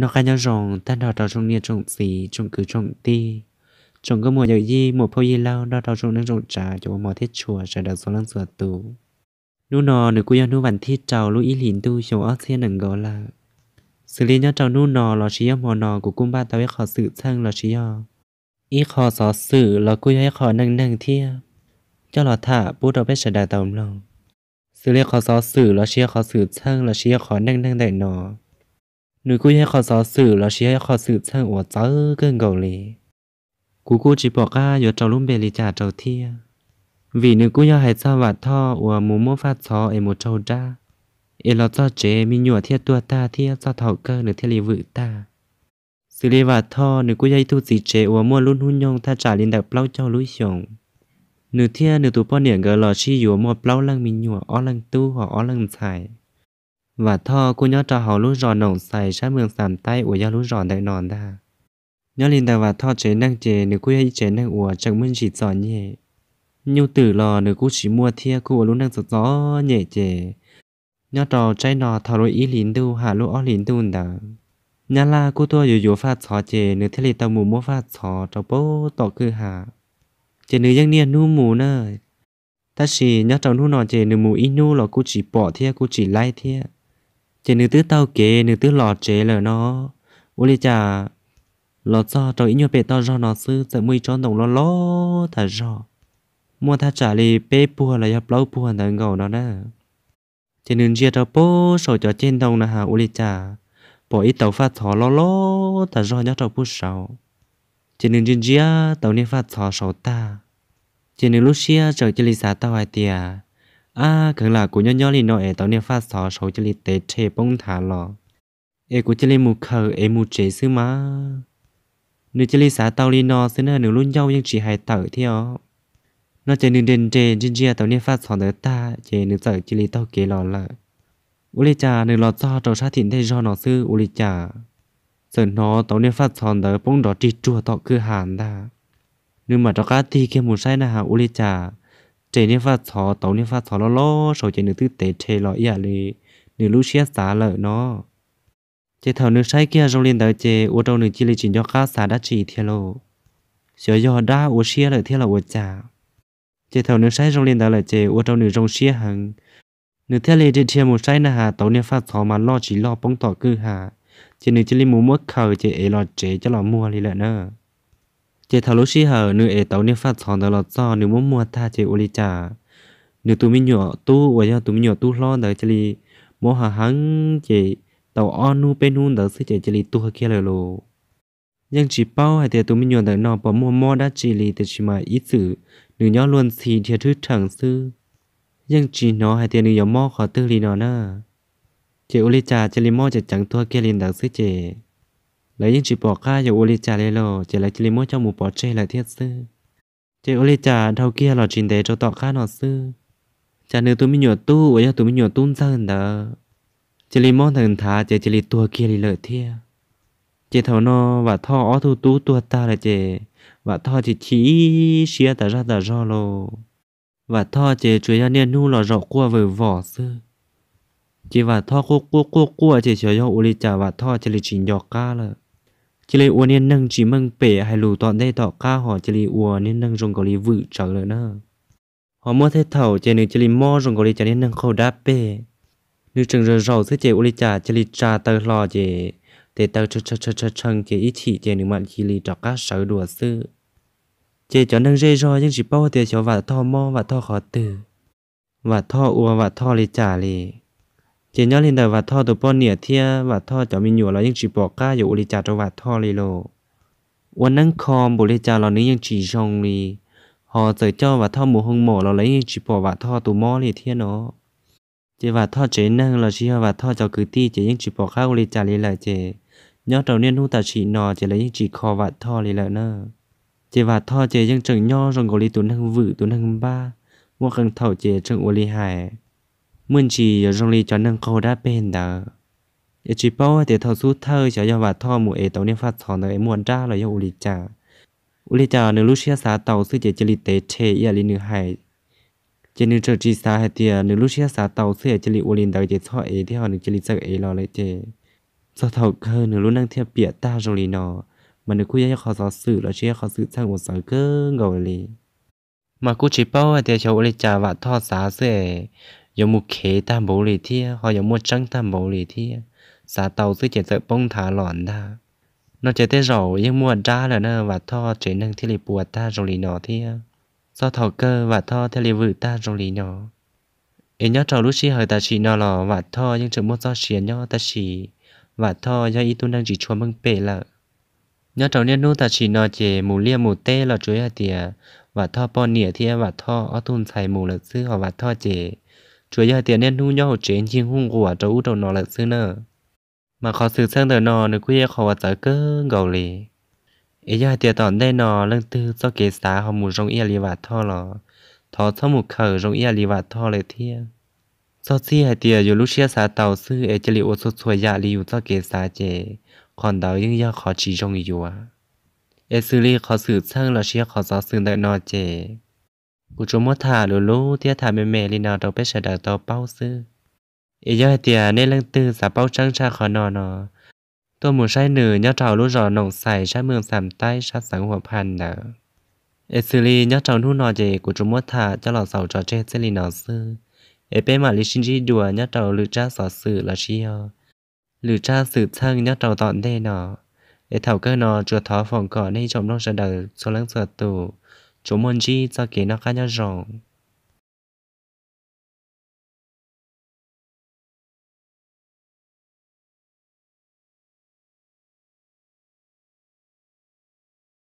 นอกจากจงตแต่ดอกดอกจงเนี่ยจงสีจงคือจงตีจงก็มัวอย่างยี่หมดพอยี่เล่าดอกดอกจงนั่งจงจ่าจะ่หมอเที่ชัวจะดอกส่วนลังส่วนตูนู่นอหนูกูยังนู่นวันที่เจ้าลุยหลินดูโชว์อัสเยนหนึ่งก็ละสิรินยาดเจ้านู่นอเรอชี้ยมอนอกุกุ้มบ้านตาไว้ขอสื่อเชิงเรอชี้ยออีขอสอสื่อเรอกูย้ห้ขอนั่งนั่งเที่ยวเจ้าหล่อท่าพูดเราไปฉดาตามลราสิเรียขอสอสื่อเรอเชี่ยขอสื่อเชิงเราชี้ยขอนั่งนั่งแต่นอ nếu cô hay khó xóa xử là chỉ hay khó xử sang ủa cháu cơn gầu lì cú cô chỉ bỏ ra giờ cháu luôn bề lì trả cháu thia vì nếu cô nhà hay sao và thọ ủa mù mô phát xó em một cháu em lo cho chế mi nhủa thiết tua ta thiết cho thọ cơ nửa thiết lì ta xử lý và thọ nếu cô dây thu gì chế ủa mua luôn hun nhông tha trả lên đặc plau cho lũi xuống nửa thiên nửa tụ bao niệm gờ lò chi ủa mua plau lăng mi nhủa o tu hoặc o lăng và thơ cô nhớ cho hầu lũ rò nồng xài sát mường sàm tay của gia lũ rò đại nòn ta nhớ linh tàu và thọ chế năng chế nếu cô hay chế năng ủa chẳng muốn chỉ giỏi nhẹ như tử lò nếu cô chỉ mua thia cô lũ năng giọt gió nhẹ chế nhớ trò trái nọ thọ lũ ý lín tu hạ lũ ó lín tu đã nhớ là cô tôi dù dù phát xó chế nếu thế lì tàu mù mua phát xó trò bố tỏ cư hạ chế nếu giang niên nu mù nơi ta chỉ nhớ trò nu nọ chế nếu mù ý nu là cô chỉ bỏ thia cô chỉ lai like thia chỉ nữ tứ tao kế nữ tứ lọt chế là nó ô lê chà lọt cho trò ít nhiều bệ tao do nó sư sợ mùi cho đồng lo lo thả rõ mua thả trả lì bê pua là dập lâu pua thằng ngầu nó nè chỉ nữ chia tao bố sổ cho trên đồng là hà ô lê chà bỏ ít tàu phát thỏ lo lo thả rõ nhá trò bút sầu chế nữ chia tàu nên phát thỏ sầu ta chỉ nữ lúc chia trời chế lì xá tao ai tiệt à cái là của nhân nhân thì nó ở tàu này phát sọ sầu chỉ tế chế bông thả lọ ê của chỉ mù khờ ê mù chế xứ mà nếu chỉ xả tàu đi nó xứ nữa nếu luôn nhau nhưng chỉ hai tàu theo nó chỉ nên đền chế chỉ chia tàu này phát sọ tới ta chế nếu sợ chỉ tàu kế lọ là uli cha nếu lọ cho tàu sát thịnh thay do nó sư uli cha sợ nó tàu này phát sọ tới bông đó trì chua tàu cứ hàn ta nếu mà cho cá thì kia mù sai na hà uli cha trẻ nên phát thọ tàu nên phát thọ lo lo sổ chế nữ tư tế chế lo ý à lì nữ lúc xia xả lợ nó chế thầu nước sai kia trong liên tờ chế ô tàu nữ chỉ lì chỉnh cho khá xả đã chỉ thiệt lộ sửa do đã ô xia lợ thiệt là ô chả chế thầu nước sai trong liên tờ là chế ô tàu nữ trong xia hằng nữ thiệt lì trên thiệt một sai nà hà tàu nên phát thọ mà lo chỉ lo bóng tỏ cứ hà chế nữ chỉ lấy mua mất khờ chế ế lo chế cho lo mua lì lợ nữa chế thảo lúc xí hở nữ ế tàu niệm phát sòn đó là do nữ muốn mua ta chế ô li trả nữ tụi mình nhỏ tu và do tụi mình nhỏ tu lo đó chế li mua hà hắn chế tàu on nu bên nu đó sẽ chế chế li tu hơi kia lời lô nhưng chỉ bao hay thì tụi mình nhỏ đó nó bỏ mua mua đã chỉ li thì chỉ mà ý sử nữ nhỏ luôn xì thiệt thứ chẳng sư nhưng chỉ nó hay thì nữ nhỏ mò khó tư li nó nè chế ô li trả chế li mò chế chẳng thua kia liền đó sẽ chế lấy những chỉ bỏ ca dầu ô lê trà chỉ lấy chỉ mua cho một bỏ chê là thiết sư chỉ ô lê thâu kia là trình để cho tọ ca nọ sư chả nếu tụi mình nhổ tu ở nhà tụi mình nhổ tu dân đó chỉ lấy món thần thà chỉ chỉ lấy tua kia lấy lợi thiê chỉ thầu nó và thọ ó thu tú tua ta là chỉ và thọ chỉ chỉ xia ta ra ta ra lô và thọ chỉ chuối ra niên nu là rọ cua với vỏ sư chỉ và thọ cua cua cua cua chỉ cho cho ô lê trà và thọ chỉ lấy trình dọc ca là จิเลอัวเนี่ยนึ่งจีมึงเป๋ให้รู้ตอนได้ต่อข้าหอจิเลอัวเนี่ยนึ่งจงกอลีวืดจักเลยนะหอม่อเทเถ่าเจนึงจิลมอจงกอลีจะเนี่ยนึ่งเข้าดับเป๋นึกจึงเรเราซืีอเจอุลิจ่าจิลจจาเตอรอเจเตเตอชชชชชังเจอิฉีเจนึงมันจิลีจอกก้าเสือดัวซื้อเจจะนึ่งเรรอยังจีเป้าเตียวว่าท่อมอว่าท่อขอตือว่าท่ออัวว่าท่อลิจ่าลี chỉ nhớ lên đời và thọ tụ bọn nỉa thia và thọ cho mình nhủ là những chỉ bỏ ca dụ đi trả cho và thọ lì lô วันนั้นคอมบุริจาเรานี้ยังจีชงลีหอเจอเจ้าว่าท่อหมูหงหมอเราเลยยังจีปอว่าท่อตูมอลีเทียนอเจว่าท่อเจนั่งเราชี้ว่าท่อเจ้าคือตี้เจยังจีปอข้าวริจาลีเลยเจยอดเราเนี่ยนู่ตาฉีนอเจเลยยังจีคอว่าท่อลีเลยเนอเจว่าท่อเจยังจึงย่อรงกอลีตุนทั้งวือตุนทั้งบ้าว่ากังเท่าเจจึงอวลีหาย mình chỉ ở trong li cho nâng câu đã bền đó chỉ bảo là thì thọ suốt thơ cho do và thọ mùa ấy tàu niên phát sòn ấy muôn ra rồi do uli cha uli cha nửa lúc xia xá tàu sư chỉ chỉ li tế thế ya li nửa hải chỉ nửa trở chỉ xá hay thì nửa lúc xia xá tàu sư chỉ li uli đó chỉ thọ ấy thì họ nửa chỉ li sợ ấy lo lấy thế do thọ cơ nửa lúc năng theo bịa ta rong li nó mà nửa cuối khó giáo sử là chỉ khó sử sang một sáng cơ ngầu li mà cô chỉ bảo là bao thì cháu uli cha và thọ xá sư 有冇企擔保嚟啲，或有冇爭擔保嚟啲，啥豆子就在崩塔亂他。nó chỉ thế rồi nhưng mua ra là nó và tho chỉ năng thì lì bùa ta rồi lì nọ thì do thọ cơ và tho thì lì vự ta rồi lì nọ em nhớ trò lúc xí hơi ta chỉ nọ lò và tho nhưng chỉ mua do xiên nhớ ta chỉ và tho do ý tu năng chỉ chua mưng bể lợ nhớ trò nên nu ta chỉ nọ chỉ mù lia mù tê là chuối à tìa và tho bò nỉa thì và tho ở tuôn xài mù là sư họ và tho chỉ chủ nhà tiền nên nuôi nhau chuyện nhưng hung của cháu đầu nó lại xưa nữa mà khó sự sang đời nó được quê khó vợ cơ gầu lì ý nhà tiền tòn đây nó lần tư do kế xá họ mù rong ia lì vạt thọ lò thọ sau mù khờ rong ia lì vạt thọ lời thiên do chi hai tiền dù lúc xia xá tàu sư ấy chỉ lì ô số xuôi dạ lì do kế xá chế còn đào nhưng do khó chỉ rong yêu à ấy xử lý khó sự sang là xia khó giáo sư đại nó chế กูจะมัวถ่าหรือรู้เที่ยถ่าแม่แม่ลีนาเราไปเสด็จต่อเป้าซื้ออีย่อยเตียในเรื่องตื่นสาเป้าจังชาขอนอนอตัวหมูใช่หนึ่งย่อเจ้ารู้จอหนองใส่ชาเมืองสามใต้ชาสังหัวพันนะเอซิลีย่อเจ้าทุ่นอเจกูจะมัวถ่าจะหล่อเสาจอเจเซลีนอซื้อเอเป้มาลิชินจีดัวย่อเจ้าหรือจ้าสอสื่อละเชียวหรือจ้าสื่อช่างย่อเจ้าตอนเดนอเอเถาเกอร์นอจัวท้อฝงก่อนให้ชมน้องเสด็จโซลังเสดตู chúng mình chỉ cho kỹ năng cá nhân rộng